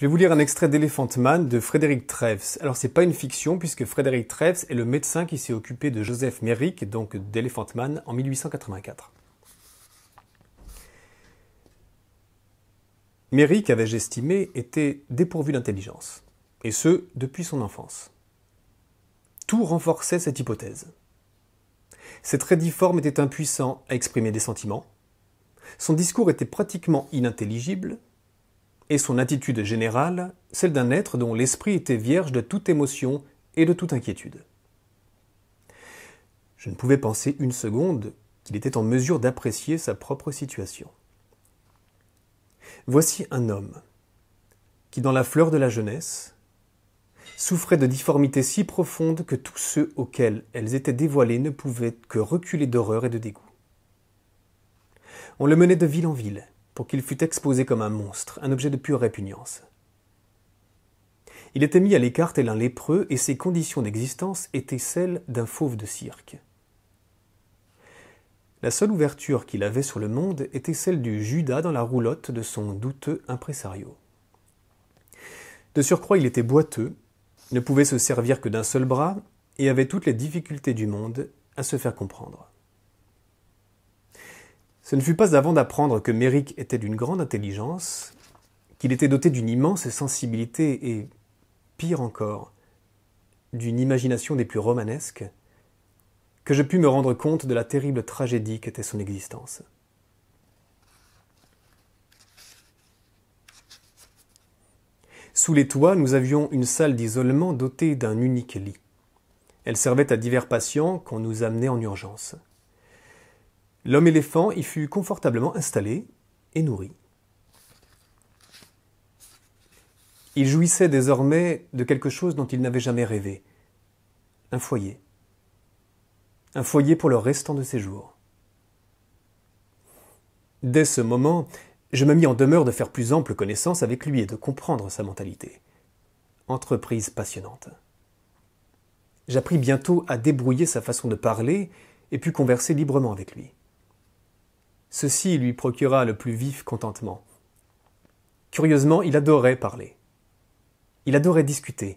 Je vais vous lire un extrait d'Elephant Man de Frédéric Treves. Alors c'est pas une fiction puisque Frédéric Treves est le médecin qui s'est occupé de Joseph Merrick, donc d'Elephant Man, en 1884. Merrick, avais-je estimé, était dépourvu d'intelligence, et ce, depuis son enfance. Tout renforçait cette hypothèse. Ses traits difformes étaient impuissants à exprimer des sentiments. Son discours était pratiquement inintelligible, et son attitude générale, celle d'un être dont l'esprit était vierge de toute émotion et de toute inquiétude. Je ne pouvais penser une seconde qu'il était en mesure d'apprécier sa propre situation. Voici un homme qui, dans la fleur de la jeunesse, souffrait de difformités si profondes que tous ceux auxquels elles étaient dévoilées ne pouvaient que reculer d'horreur et de dégoût. On le menait de ville en ville, qu'il fût exposé comme un monstre, un objet de pure répugnance. Il était mis à l'écart tel un lépreux, et ses conditions d'existence étaient celles d'un fauve de cirque. La seule ouverture qu'il avait sur le monde était celle du Judas dans la roulotte de son douteux impresario. De surcroît, il était boiteux, ne pouvait se servir que d'un seul bras, et avait toutes les difficultés du monde à se faire comprendre. Ce ne fut pas avant d'apprendre que Merrick était d'une grande intelligence, qu'il était doté d'une immense sensibilité et, pire encore, d'une imagination des plus romanesques, que je pus me rendre compte de la terrible tragédie qu'était son existence. Sous les toits, nous avions une salle d'isolement dotée d'un unique lit. Elle servait à divers patients qu'on nous amenait en urgence. L'homme éléphant y fut confortablement installé et nourri. Il jouissait désormais de quelque chose dont il n'avait jamais rêvé un foyer. Un foyer pour le restant de ses jours. Dès ce moment, je me mis en demeure de faire plus ample connaissance avec lui et de comprendre sa mentalité. Entreprise passionnante. J'appris bientôt à débrouiller sa façon de parler et puis converser librement avec lui. Ceci lui procura le plus vif contentement. Curieusement, il adorait parler. Il adorait discuter,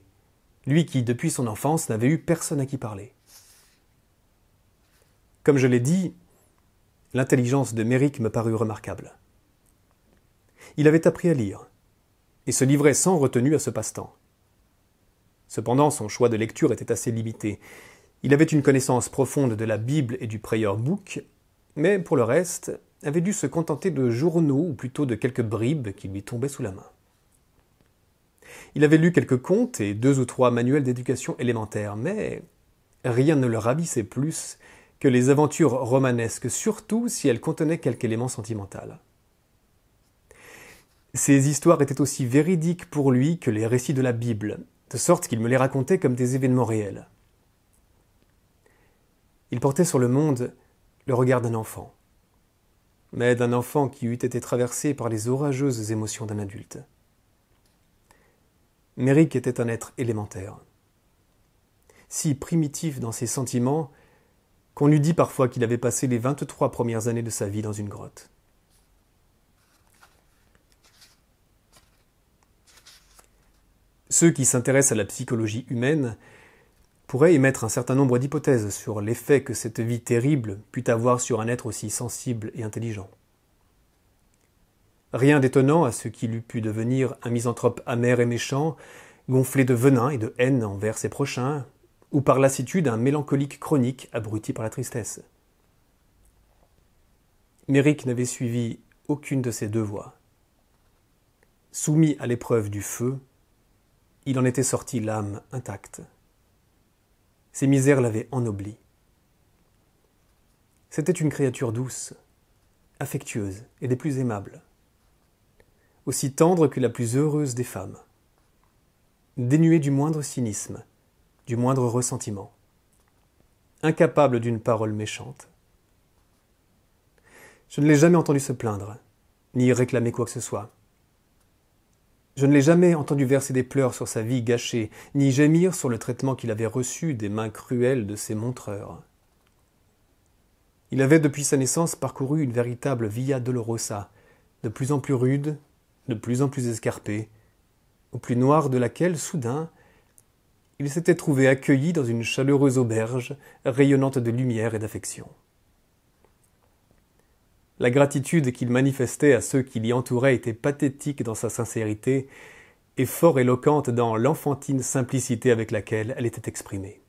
lui qui, depuis son enfance, n'avait eu personne à qui parler. Comme je l'ai dit, l'intelligence de Merrick me parut remarquable. Il avait appris à lire, et se livrait sans retenue à ce passe-temps. Cependant, son choix de lecture était assez limité. Il avait une connaissance profonde de la Bible et du Prayer Book, mais pour le reste, avait dû se contenter de journaux ou plutôt de quelques bribes qui lui tombaient sous la main. Il avait lu quelques contes et deux ou trois manuels d'éducation élémentaire, mais rien ne le ravissait plus que les aventures romanesques, surtout si elles contenaient quelque élément sentimental. Ces histoires étaient aussi véridiques pour lui que les récits de la Bible, de sorte qu'il me les racontait comme des événements réels. Il portait sur le monde le regard d'un enfant, mais d'un enfant qui eût été traversé par les orageuses émotions d'un adulte. Merrick était un être élémentaire, si primitif dans ses sentiments qu'on eût dit parfois qu'il avait passé les 23 premières années de sa vie dans une grotte. Ceux qui s'intéressent à la psychologie humaine pourrait émettre un certain nombre d'hypothèses sur l'effet que cette vie terrible put avoir sur un être aussi sensible et intelligent. Rien d'étonnant à ce qu'il eût pu devenir un misanthrope amer et méchant, gonflé de venin et de haine envers ses prochains, ou par lassitude un mélancolique chronique abruti par la tristesse. Merrick n'avait suivi aucune de ces deux voies. Soumis à l'épreuve du feu, il en était sorti l'âme intacte. Ses misères l'avaient ennoblie. C'était une créature douce, affectueuse et des plus aimables, aussi tendre que la plus heureuse des femmes, dénuée du moindre cynisme, du moindre ressentiment, incapable d'une parole méchante. Je ne l'ai jamais entendu se plaindre, ni réclamer quoi que ce soit. Je ne l'ai jamais entendu verser des pleurs sur sa vie gâchée, ni gémir sur le traitement qu'il avait reçu des mains cruelles de ses montreurs. Il avait depuis sa naissance parcouru une véritable via dolorosa, de plus en plus rude, de plus en plus escarpée, au plus noir de laquelle, soudain, il s'était trouvé accueilli dans une chaleureuse auberge, rayonnante de lumière et d'affection. La gratitude qu'il manifestait à ceux qui l'y entouraient était pathétique dans sa sincérité et fort éloquente dans l'enfantine simplicité avec laquelle elle était exprimée.